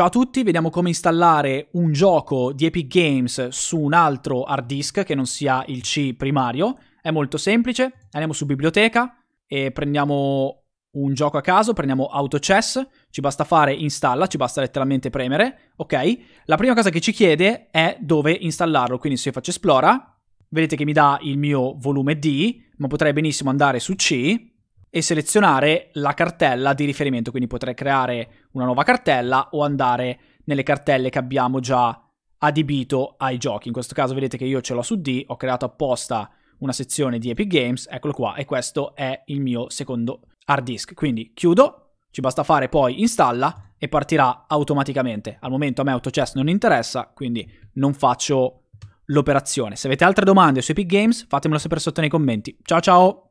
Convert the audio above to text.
Ciao a tutti, vediamo come installare un gioco di Epic Games su un altro hard disk che non sia il C primario. È molto semplice, andiamo su biblioteca e prendiamo un gioco a caso, prendiamo AutoChess, ci basta fare installa, ci basta letteralmente premere, ok? La prima cosa che ci chiede è dove installarlo, quindi se io faccio esplora, vedete che mi dà il mio volume D, ma potrei benissimo andare su C e selezionare la cartella di riferimento, quindi potrei creare una nuova cartella o andare nelle cartelle che abbiamo già adibito ai giochi. In questo caso vedete che io ce l'ho su D, ho creato apposta una sezione di Epic Games, eccolo qua, e questo è il mio secondo hard disk. Quindi chiudo, ci basta fare poi installa e partirà automaticamente. Al momento a me AutoChess non interessa, quindi non faccio l'operazione. Se avete altre domande su Epic Games, fatemelo sapere sotto nei commenti. Ciao ciao!